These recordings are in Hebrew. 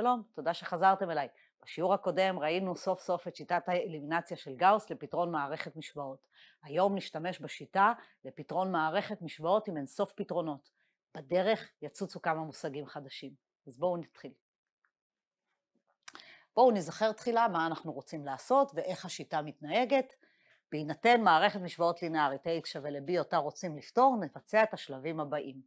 שלום, תודה שחזרתם אליי. בשיעור הקודם ראינו סוף סוף את שיטת האלימינציה של גאוס לפתרון מערכת משוואות. היום נשתמש בשיטה לפתרון מערכת משוואות עם אינסוף פתרונות. בדרך יצוצו כמה מושגים חדשים. אז בואו נתחיל. בואו נזכר תחילה מה אנחנו רוצים לעשות ואיך השיטה מתנהגת. בהינתן מערכת משוואות לינארית a שווה ל-b אותה רוצים לפתור, נבצע את השלבים הבאים.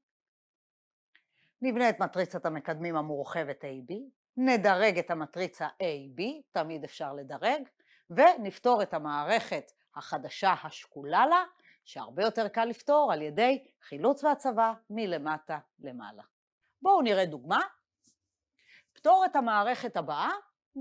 נבנה את מטריצת המקדמים המורחבת AB, נדרג את המטריצה A-B, תמיד אפשר לדרג, ונפתור את המערכת החדשה השקולה לה, שהרבה יותר קל לפתור על ידי חילוץ והצבה מלמטה למעלה. בואו נראה דוגמה. פתור את המערכת הבאה,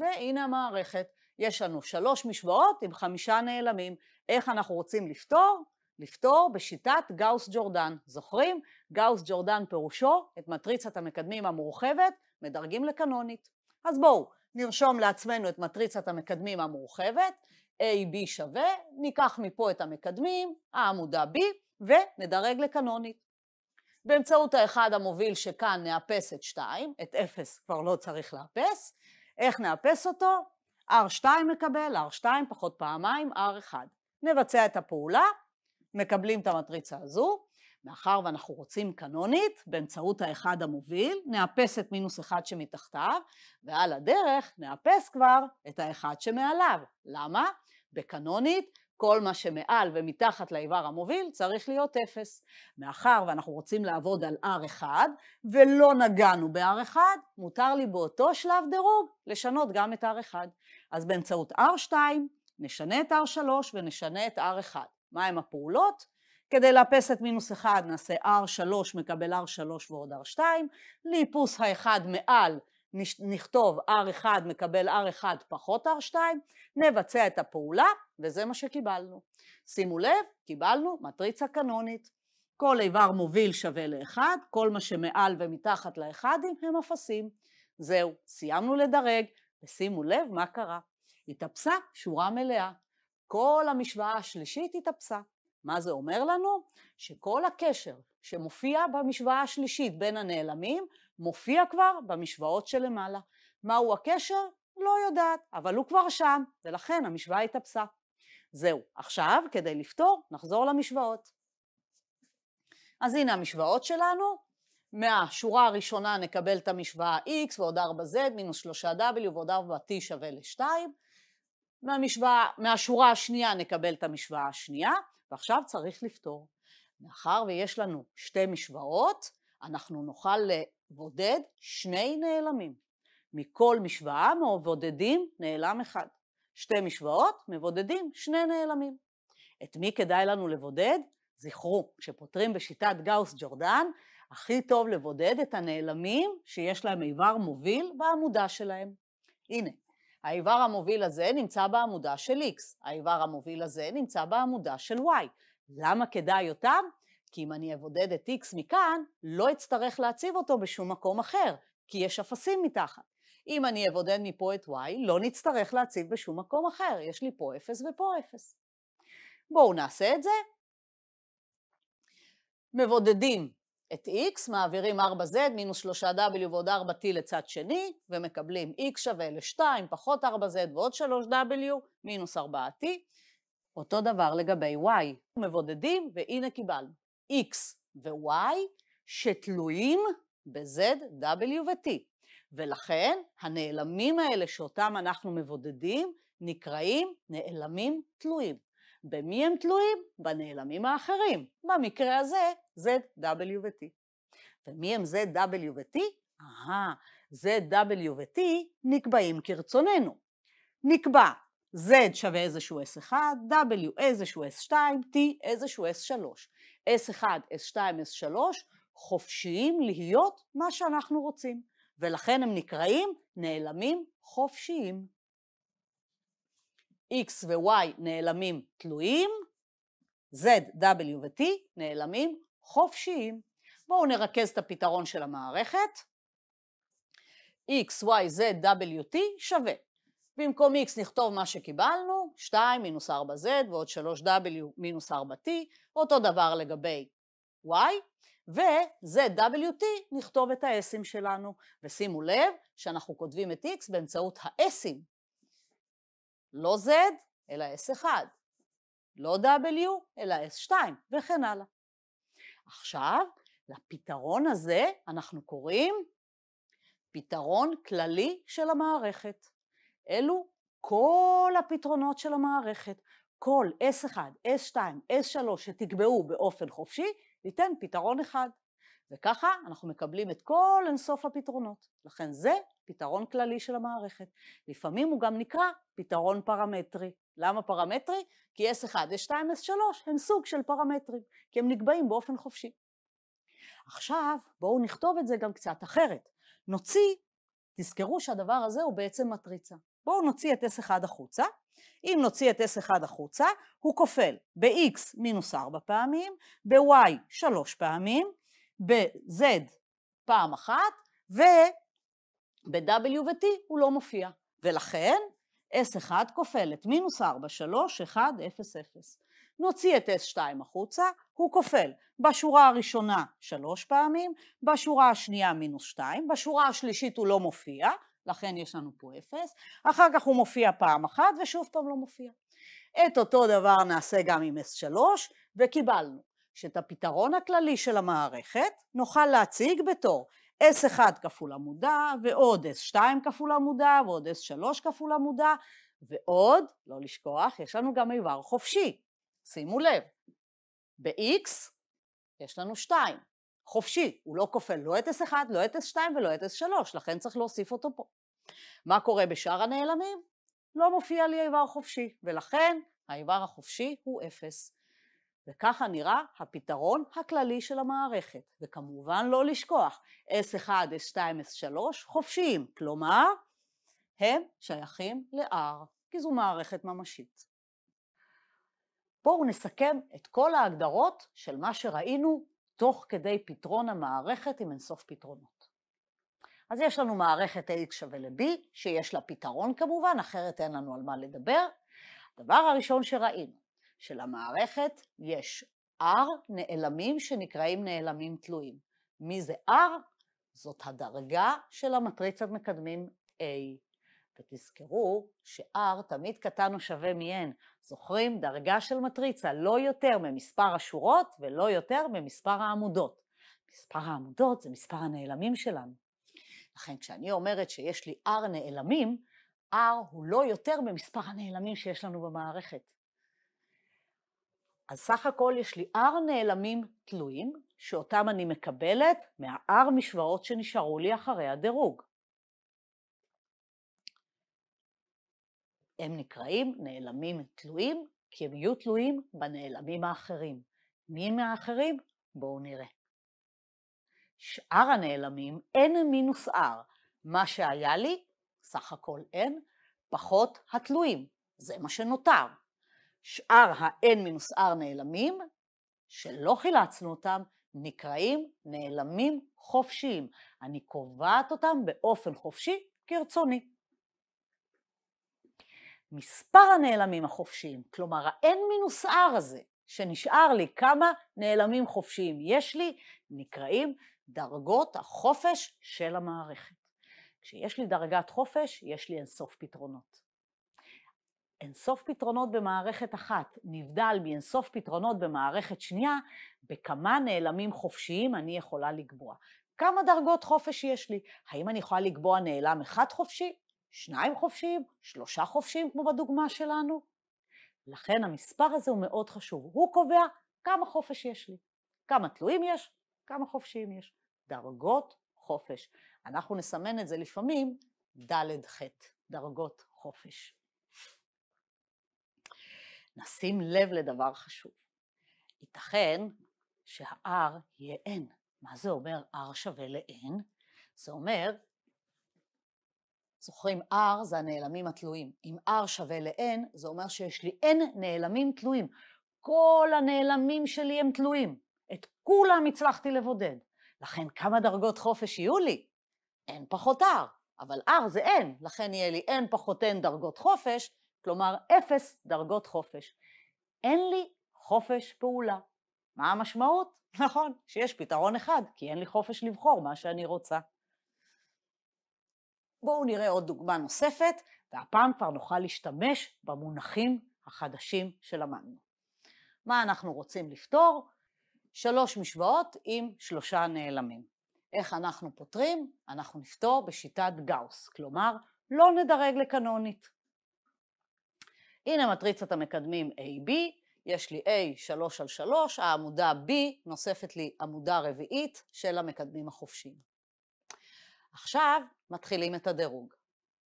והנה המערכת. יש לנו שלוש משוואות עם חמישה נעלמים. איך אנחנו רוצים לפתור? לפתור בשיטת גאוס ג'ורדן. זוכרים? גאוס ג'ורדן פירושו את מטריצת המקדמים המורחבת מדרגים לקנונית. אז בואו נרשום לעצמנו את מטריצת המקדמים המורחבת, AB שווה, ניקח מפה את המקדמים, העמודה B, ונדרג לקנונית. באמצעות האחד המוביל שכאן נאפס את 2, את 0 כבר לא צריך לאפס, איך נאפס אותו? R2 מקבל, R2 פחות פעמיים, R1. נבצע את הפעולה, מקבלים את המטריצה הזו, מאחר ואנחנו רוצים קנונית, באמצעות האחד המוביל, נאפס את מינוס אחד שמתחתיו, ועל הדרך נאפס כבר את האחד שמעליו. למה? בקנונית כל מה שמעל ומתחת לאיבר המוביל צריך להיות אפס. מאחר ואנחנו רוצים לעבוד על R1 ולא נגענו ב-R1, מותר לי באותו שלב דירוג לשנות גם את R1. אז באמצעות R2 נשנה את R3 ונשנה את R1. מהם הפעולות? כדי לאפס את מינוס 1 נעשה R3 מקבל R3 ועוד R2, לאיפוס ה-1 מעל נכתוב R1 מקבל R1 פחות R2, נבצע את הפעולה, וזה מה שקיבלנו. שימו לב, קיבלנו מטריצה קנונית. כל איבר מוביל שווה ל-1, כל מה שמעל ומתחת ל-1 הם אפסים. זהו, סיימנו לדרג, ושימו לב מה קרה. התאפסה שורה מלאה. כל המשוואה השלישית התאפסה. מה זה אומר לנו? שכל הקשר שמופיע במשוואה השלישית בין הנעלמים, מופיע כבר במשוואות שלמעלה. מהו הקשר? לא יודעת, אבל הוא כבר שם, ולכן המשוואה התאפסה. זהו, עכשיו כדי לפתור נחזור למשוואות. אז הנה המשוואות שלנו, מהשורה הראשונה נקבל את המשוואה x ועוד 4z מינוס 3w ועוד 4t שווה ל-2, מהשורה השנייה נקבל את המשוואה השנייה, ועכשיו צריך לפתור. מאחר ויש לנו שתי משוואות, אנחנו נוכל לבודד שני נעלמים. מכל משוואה מבודדים נעלם אחד. שתי משוואות מבודדים שני נעלמים. את מי כדאי לנו לבודד? זכרו, כשפותרים בשיטת גאוס-ג'ורדן, הכי טוב לבודד את הנעלמים שיש להם איבר מוביל בעמודה שלהם. הנה, האיבר המוביל הזה נמצא בעמודה של X, האיבר המוביל הזה נמצא בעמודה של Y. למה כדאי אותם? כי אם אני אבודד את X מכאן, לא אצטרך להציב אותו בשום מקום אחר, כי יש אפסים מתחת. אם אני אבודד מפה את Y, לא נצטרך להציב בשום מקום אחר, יש לי פה 0 ופה 0. בואו נעשה את זה. מבודדים את x, מעבירים 4z מינוס 3w ועוד 4t לצד שני, ומקבלים x שווה ל-2 פחות 4z ועוד 3w מינוס 4t. אותו דבר לגבי y. מבודדים, והנה קיבלנו x ו-y שתלויים ב-z, w ו-t. ולכן הנעלמים האלה שאותם אנחנו מבודדים נקראים נעלמים תלויים. במי הם תלויים? בנעלמים האחרים. במקרה הזה, Z, W ו-T. ומי הם Z, W ו-T? אהה, Z, W ו-T נקבעים כרצוננו. נקבע Z שווה איזשהו S1, W איזשהו S2, T איזשהו S3. S1, S2, S3 חופשיים להיות מה שאנחנו רוצים, ולכן הם נקראים נעלמים חופשיים. x ו-y נעלמים תלויים, z, w ו-t נעלמים חופשיים. בואו נרכז את הפתרון של המערכת. x, y, z, w, t שווה. במקום x נכתוב מה שקיבלנו, 2 מינוס 4z ועוד 3w מינוס 4t, אותו דבר לגבי y, ו t נכתוב את האסים שלנו, ושימו לב שאנחנו כותבים את x באמצעות האסים לא Z, אלא S1, לא W, אלא S2, וכן הלאה. עכשיו, לפתרון הזה אנחנו קוראים פתרון כללי של המערכת. אלו כל הפתרונות של המערכת. כל S1, S2, S3 שתקבעו באופן חופשי, ניתן פתרון אחד. וככה אנחנו מקבלים את כל אינסוף הפתרונות. לכן זה פתרון כללי של המערכת. לפעמים הוא גם נקרא פתרון פרמטרי. למה פרמטרי? כי S1, S2, S3 הם סוג של פרמטרים, כי הם נקבעים באופן חופשי. עכשיו, בואו נכתוב את זה גם קצת אחרת. נוציא, תזכרו שהדבר הזה הוא בעצם מטריצה. בואו נוציא את S1 החוצה. אם נוציא את S1 החוצה, הוא כופל ב-X מינוס 4 פעמים, ב-Y 3 פעמים, ב-Z פעם אחת, ו... ב-W ו-T הוא לא מופיע, ולכן S1 כופל את מינוס 4, 3, 1, 0, 0. נוציא את S2 החוצה, הוא כופל בשורה הראשונה שלוש פעמים, בשורה השנייה מינוס 2, בשורה השלישית הוא לא מופיע, לכן יש לנו פה 0, אחר כך הוא מופיע פעם אחת ושוב פעם לא מופיע. את אותו דבר נעשה גם עם S3, וקיבלנו שאת הפתרון הכללי של המערכת נוכל להציג בתור S1 כפול עמודה, ועוד S2 כפול עמודה, ועוד S3 כפול עמודה, ועוד, לא לשכוח, יש לנו גם איבר חופשי. שימו לב, ב-X יש לנו 2, חופשי, הוא לא כופל לא את S1, לא את S2 ולא את S3, לכן צריך להוסיף אותו פה. מה קורה בשאר הנעלמים? לא מופיע לי איבר חופשי, ולכן האיבר החופשי הוא 0. וככה נראה הפתרון הכללי של המערכת. וכמובן לא לשכוח, S1, S2, S3 חופשיים, כלומר, הם שייכים ל-R, כי זו מערכת ממשית. בואו נסכם את כל ההגדרות של מה שראינו תוך כדי פתרון המערכת עם אינסוף פתרונות. אז יש לנו מערכת AX שווה ל-B, שיש לה פתרון כמובן, אחרת אין לנו על מה לדבר. הדבר הראשון שראינו של המערכת יש R נעלמים שנקראים נעלמים תלויים. מי זה R? זאת הדרגה של המטריצת מקדמים A. ותזכרו ש-R תמיד קטן או שווה מ-N. זוכרים? דרגה של מטריצה, לא יותר ממספר השורות ולא יותר ממספר העמודות. מספר העמודות זה מספר הנעלמים שלנו. לכן כשאני אומרת שיש לי R נעלמים, R הוא לא יותר ממספר הנעלמים שיש לנו במערכת. אז סך הכל יש לי R נעלמים תלויים, שאותם אני מקבלת מה-R משוואות שנשארו לי אחרי הדירוג. הם נקראים נעלמים תלויים, כי הם יהיו תלויים בנעלמים האחרים. מי מהאחרים? בואו נראה. שאר הנעלמים n מינוס r, מה שהיה לי, סך הכל n, פחות התלויים, זה מה שנותר. שאר ה-n מינוס r נעלמים, שלא חילצנו אותם, נקראים נעלמים חופשיים. אני קובעת אותם באופן חופשי כרצוני. מספר הנעלמים החופשיים, כלומר ה-n מינוס r הזה, שנשאר לי כמה נעלמים חופשיים יש לי, נקראים דרגות החופש של המערכת. כשיש לי דרגת חופש, יש לי אינסוף פתרונות. אינסוף פתרונות במערכת אחת נבדל מאינסוף פתרונות במערכת שנייה, בכמה נעלמים חופשיים אני יכולה לקבוע. כמה דרגות חופש יש לי? האם אני יכולה לקבוע נעלם אחד חופשי, שניים חופשיים, שלושה חופשיים כמו בדוגמה שלנו? לכן המספר הזה הוא מאוד חשוב. הוא קובע כמה חופש יש לי, כמה תלויים יש, כמה חופשיים יש. דרגות חופש. אנחנו נסמן את זה לפעמים ד' ח', דרגות חופש. נשים לב לדבר חשוב. ייתכן שה-R יהיה n. מה זה אומר R שווה ל-n? זה אומר, זוכרים, R זה הנעלמים התלויים. אם R שווה ל-n, זה אומר שיש לי n נעלמים תלויים. כל הנעלמים שלי הם תלויים. את כולם הצלחתי לבודד. לכן כמה דרגות חופש יהיו לי? n פחות r, אבל r זה n, לכן יהיה לי n פחות n דרגות חופש, כלומר אפס דרגות חופש. אין לי חופש פעולה. מה המשמעות? נכון, שיש פתרון אחד, כי אין לי חופש לבחור מה שאני רוצה. בואו נראה עוד דוגמה נוספת, והפעם כבר נוכל להשתמש במונחים החדשים שלמדנו. מה אנחנו רוצים לפתור? שלוש משוואות עם שלושה נעלמים. איך אנחנו פותרים? אנחנו נפתור בשיטת גאוס, כלומר, לא נדרג לקנונית. הנה מטריצת המקדמים AB, יש לי A 3 על 3, העמודה B נוספת לי עמודה רביעית של המקדמים החופשיים. עכשיו מתחילים את הדירוג.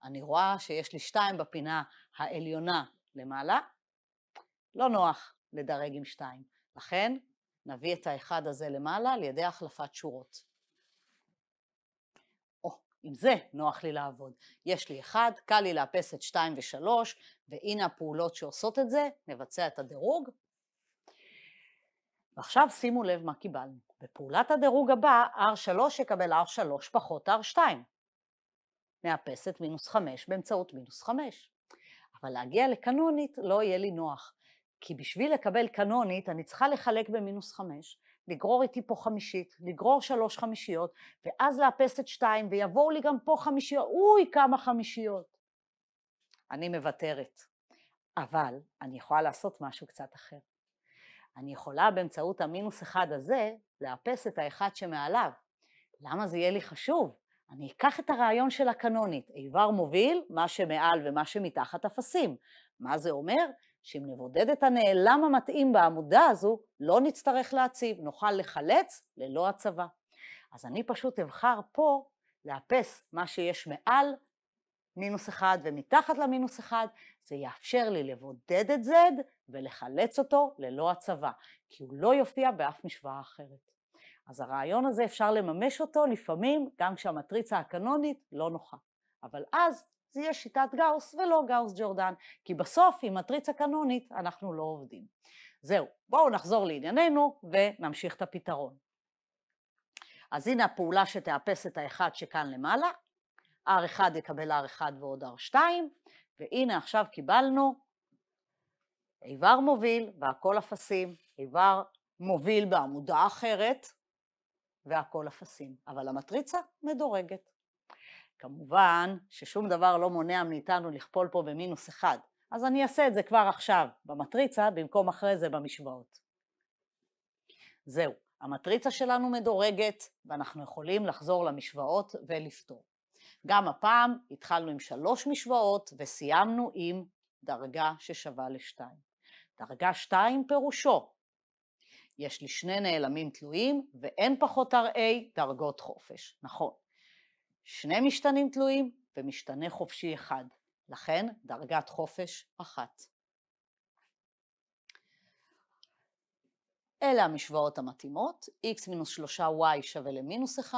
אני רואה שיש לי 2 בפינה העליונה למעלה, לא נוח לדרג עם 2, לכן נביא את האחד הזה למעלה על ידי החלפת שורות. עם זה נוח לי לעבוד. יש לי 1, קל לי לאפס את 2 ו-3, והנה הפעולות שעושות את זה, נבצע את הדירוג. ועכשיו שימו לב מה קיבלנו. בפעולת הדירוג הבא, R3 יקבל R3 פחות R2. מאפסת מינוס 5 באמצעות מינוס 5. אבל להגיע לקנונית לא יהיה לי נוח, כי בשביל לקבל קנונית אני צריכה לחלק במינוס 5, לגרור איתי פה חמישית, לגרור שלוש חמישיות, ואז לאפס את שתיים, ויבואו לי גם פה חמישיות, אוי, כמה חמישיות. אני מוותרת. אבל אני יכולה לעשות משהו קצת אחר. אני יכולה באמצעות המינוס אחד הזה לאפס את האחד שמעליו. למה זה יהיה לי חשוב? אני אקח את הרעיון של הקנונית, איבר מוביל, מה שמעל ומה שמתחת אפסים. מה זה אומר? שאם נבודד את הנעלם המתאים בעמודה הזו, לא נצטרך להציב, נוכל לחלץ ללא הצבה. אז אני פשוט אבחר פה לאפס מה שיש מעל מינוס אחד ומתחת למינוס אחד, זה יאפשר לי לבודד את Z ולחלץ אותו ללא הצבה, כי הוא לא יופיע באף משוואה אחרת. אז הרעיון הזה אפשר לממש אותו לפעמים גם כשהמטריצה הקנונית לא נוחה. אבל אז זה יהיה שיטת גאוס ולא גאוס ג'ורדן, כי בסוף עם מטריצה קנונית אנחנו לא עובדים. זהו, בואו נחזור לענייננו ונמשיך את הפתרון. אז הנה הפעולה שתאפס את האחד שכאן למעלה, R1 יקבל R1 ועוד R2, והנה עכשיו קיבלנו איבר מוביל והכל אפסים, איבר מוביל בעמודה אחרת והכל אפסים, אבל המטריצה מדורגת. כמובן ששום דבר לא מונע מאיתנו לכפול פה במינוס 1, אז אני אעשה את זה כבר עכשיו במטריצה במקום אחרי זה במשוואות. זהו, המטריצה שלנו מדורגת ואנחנו יכולים לחזור למשוואות ולפתור. גם הפעם התחלנו עם שלוש משוואות וסיימנו עם דרגה ששווה לשתיים. דרגה שתיים פירושו, יש לי שני נעלמים תלויים ואין פחות RA דרגות חופש, נכון. שני משתנים תלויים ומשתנה חופשי אחד, לכן דרגת חופש אחת. אלה המשוואות המתאימות, x מינוס 3y שווה למינוס 1,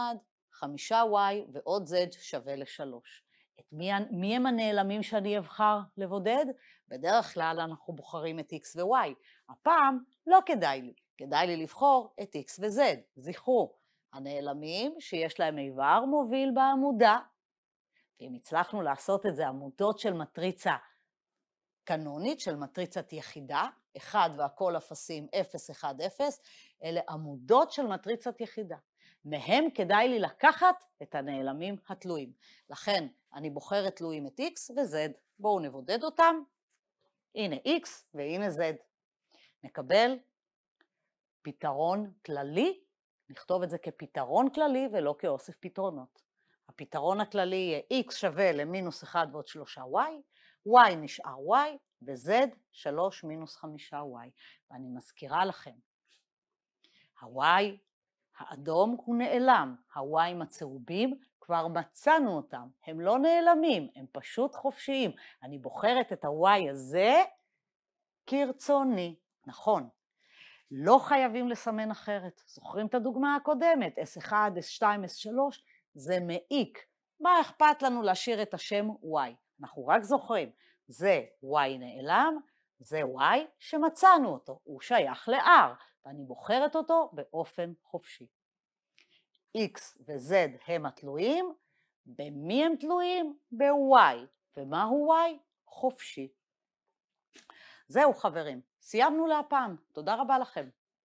חמישה y ועוד z שווה לשלוש. את מי, מי הם הנעלמים שאני אבחר לבודד? בדרך כלל אנחנו בוחרים את x ו-y. הפעם לא כדאי לי, כדאי לי לבחור את x ו-z. זכרו, הנעלמים שיש להם איבר מוביל בעמודה, ואם הצלחנו לעשות את זה עמודות של מטריצה קנונית, של מטריצת יחידה, 1 והכל אפסים 0, 1, 0, אלה עמודות של מטריצת יחידה. מהם כדאי לי לקחת את הנעלמים התלויים. לכן אני בוחרת תלויים את x ו-z. בואו נבודד אותם. הנה x והנה z. נקבל פתרון כללי, נכתוב את זה כפתרון כללי ולא כאוסף פתרונות. הפתרון הכללי יהיה x שווה למינוס 1 ועוד 3y, y נשאר y ו-z 3 מינוס 5y. ואני מזכירה לכם, ה-y האדום הוא נעלם, הוואים הצהובים כבר מצאנו אותם, הם לא נעלמים, הם פשוט חופשיים. אני בוחרת את הוואי הזה כרצוני, נכון. לא חייבים לסמן אחרת. זוכרים את הדוגמה הקודמת, S1, S2, S3, זה מעיק. מה אכפת לנו להשאיר את השם Y? אנחנו רק זוכרים, זה Y נעלם, זה Y שמצאנו אותו, הוא שייך ל-R. ואני בוחרת אותו באופן חופשי. X ו-Z הם התלויים, במי הם תלויים? ב-Y. ומהו Y? חופשי. זהו חברים, סיימנו להפעם, תודה רבה לכם.